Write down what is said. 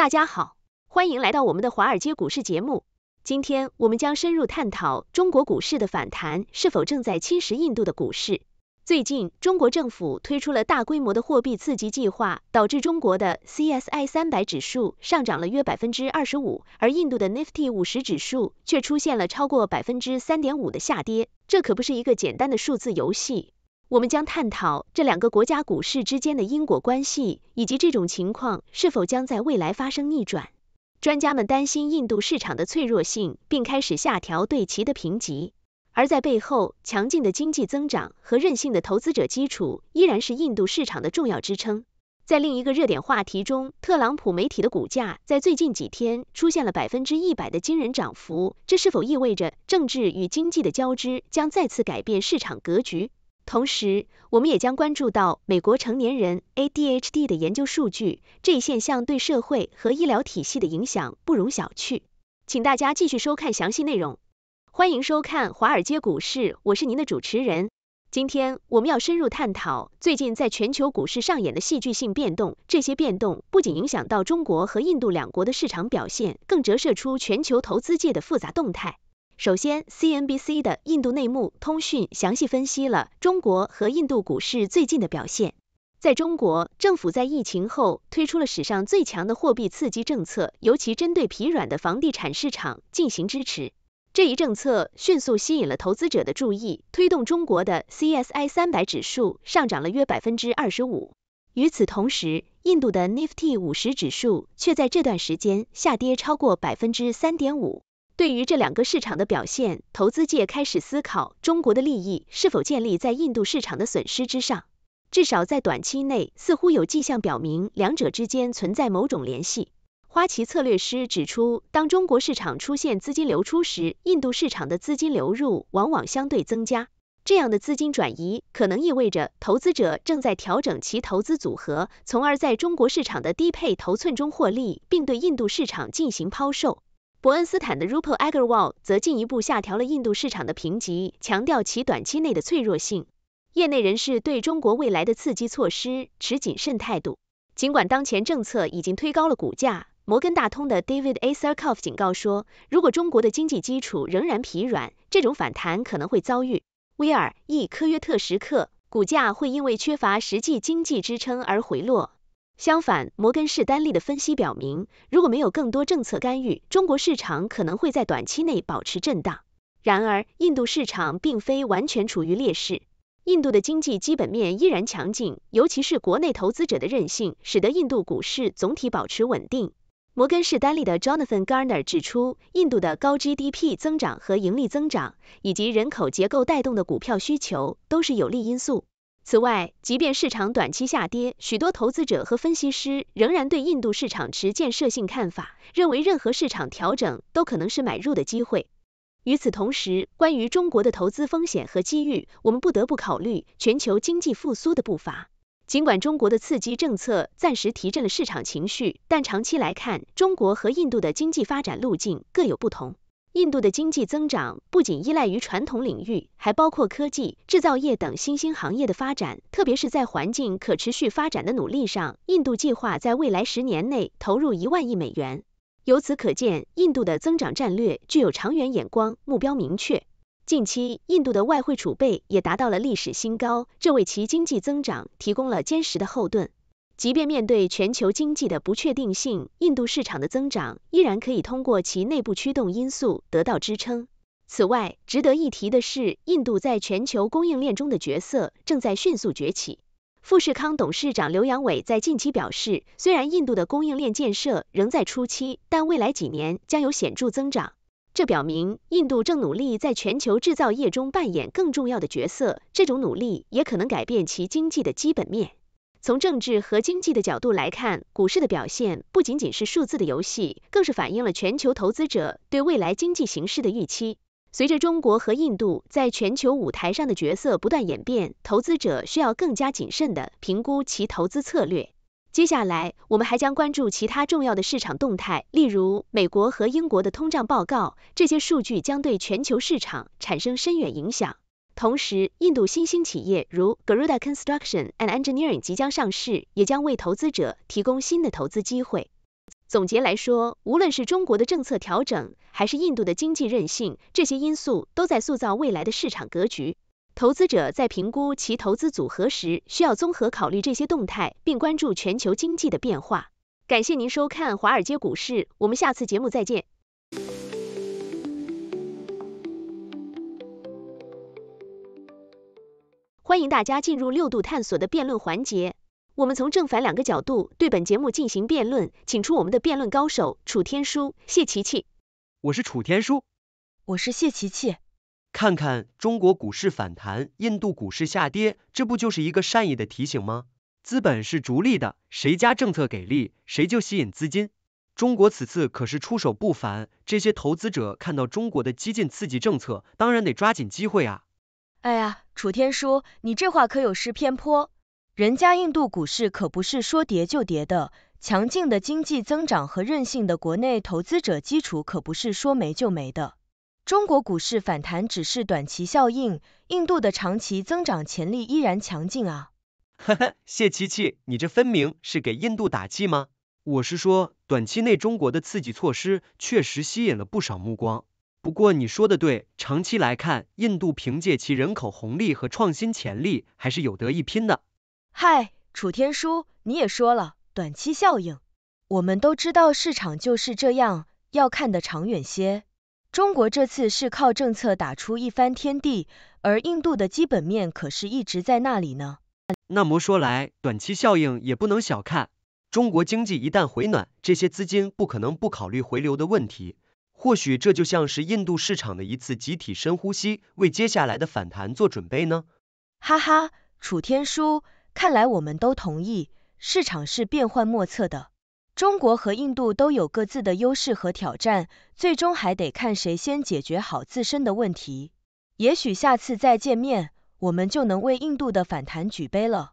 大家好，欢迎来到我们的华尔街股市节目。今天我们将深入探讨中国股市的反弹是否正在侵蚀印度的股市。最近，中国政府推出了大规模的货币刺激计划，导致中国的 CSI 三百指数上涨了约百分之二十五，而印度的 Nifty 五十指数却出现了超过百分之三点五的下跌。这可不是一个简单的数字游戏。我们将探讨这两个国家股市之间的因果关系，以及这种情况是否将在未来发生逆转。专家们担心印度市场的脆弱性，并开始下调对其的评级。而在背后，强劲的经济增长和韧性的投资者基础依然是印度市场的重要支撑。在另一个热点话题中，特朗普媒体的股价在最近几天出现了百分之一百的惊人涨幅，这是否意味着政治与经济的交织将再次改变市场格局？同时，我们也将关注到美国成年人 ADHD 的研究数据，这一现象对社会和医疗体系的影响不容小觑。请大家继续收看详细内容。欢迎收看《华尔街股市》，我是您的主持人。今天，我们要深入探讨最近在全球股市上演的戏剧性变动。这些变动不仅影响到中国和印度两国的市场表现，更折射出全球投资界的复杂动态。首先，CNBC 的印度内幕通讯详细分析了中国和印度股市最近的表现。在中国，政府在疫情后推出了史上最强的货币刺激政策，尤其针对疲软的房地产市场进行支持。这一政策迅速吸引了投资者的注意，推动中国的 CSI 300指数上涨了约百分之二十五。与此同时，印度的 Nifty 50指数却在这段时间下跌超过百分之三点五。对于这两个市场的表现，投资界开始思考中国的利益是否建立在印度市场的损失之上。至少在短期内，似乎有迹象表明两者之间存在某种联系。花旗策略师指出，当中国市场出现资金流出时，印度市场的资金流入往往相对增加。这样的资金转移可能意味着投资者正在调整其投资组合，从而在中国市场的低配头寸中获利，并对印度市场进行抛售。伯恩斯坦的 Rupert Agarwal 则进一步下调了印度市场的评级，强调其短期内的脆弱性。业内人士对中国未来的刺激措施持谨慎态度。尽管当前政策已经推高了股价，摩根大通的 David Asirkov 警告说，如果中国的经济基础仍然疲软，这种反弹可能会遭遇。威尔 ·E· 科约特时刻，股价会因为缺乏实际经济支撑而回落。相反，摩根士丹利的分析表明，如果没有更多政策干预，中国市场可能会在短期内保持震荡。然而，印度市场并非完全处于劣势。印度的经济基本面依然强劲，尤其是国内投资者的韧性，使得印度股市总体保持稳定。摩根士丹利的 Jonathan Garner 指出，印度的高 GDP 增长和盈利增长，以及人口结构带动的股票需求，都是有利因素。此外，即便市场短期下跌，许多投资者和分析师仍然对印度市场持建设性看法，认为任何市场调整都可能是买入的机会。与此同时，关于中国的投资风险和机遇，我们不得不考虑全球经济复苏的步伐。尽管中国的刺激政策暂时提振了市场情绪，但长期来看，中国和印度的经济发展路径各有不同。印度的经济增长不仅依赖于传统领域，还包括科技、制造业等新兴行业的发展。特别是在环境可持续发展的努力上，印度计划在未来十年内投入一万亿美元。由此可见，印度的增长战略具有长远眼光，目标明确。近期，印度的外汇储备也达到了历史新高，这为其经济增长提供了坚实的后盾。即便面对全球经济的不确定性，印度市场的增长依然可以通过其内部驱动因素得到支撑。此外，值得一提的是，印度在全球供应链中的角色正在迅速崛起。富士康董事长刘扬伟在近期表示，虽然印度的供应链建设仍在初期，但未来几年将有显著增长。这表明印度正努力在全球制造业中扮演更重要的角色，这种努力也可能改变其经济的基本面。从政治和经济的角度来看，股市的表现不仅仅是数字的游戏，更是反映了全球投资者对未来经济形势的预期。随着中国和印度在全球舞台上的角色不断演变，投资者需要更加谨慎地评估其投资策略。接下来，我们还将关注其他重要的市场动态，例如美国和英国的通胀报告，这些数据将对全球市场产生深远影响。同时，印度新兴企业如 Garuda Construction and Engineering 即将上市，也将为投资者提供新的投资机会。总结来说，无论是中国的政策调整，还是印度的经济韧性，这些因素都在塑造未来的市场格局。投资者在评估其投资组合时，需要综合考虑这些动态，并关注全球经济的变化。感谢您收看《华尔街股市》，我们下次节目再见。欢迎大家进入六度探索的辩论环节，我们从正反两个角度对本节目进行辩论，请出我们的辩论高手楚天舒、谢琪琪。我是楚天舒，我是谢琪琪。看看中国股市反弹，印度股市下跌，这不就是一个善意的提醒吗？资本是逐利的，谁家政策给力，谁就吸引资金。中国此次可是出手不凡，这些投资者看到中国的激进刺激政策，当然得抓紧机会啊。哎呀，楚天叔，你这话可有失偏颇。人家印度股市可不是说跌就跌的，强劲的经济增长和任性的国内投资者基础可不是说没就没的。中国股市反弹只是短期效应，印度的长期增长潜力依然强劲啊。呵呵，谢七七，你这分明是给印度打气吗？我是说，短期内中国的刺激措施确实吸引了不少目光。不过你说的对，长期来看，印度凭借其人口红利和创新潜力，还是有得一拼的。嗨，楚天舒，你也说了，短期效应。我们都知道市场就是这样，要看得长远些。中国这次是靠政策打出一番天地，而印度的基本面可是一直在那里呢。那么说来，短期效应也不能小看。中国经济一旦回暖，这些资金不可能不考虑回流的问题。或许这就像是印度市场的一次集体深呼吸，为接下来的反弹做准备呢。哈哈，楚天舒，看来我们都同意，市场是变幻莫测的。中国和印度都有各自的优势和挑战，最终还得看谁先解决好自身的问题。也许下次再见面，我们就能为印度的反弹举杯了。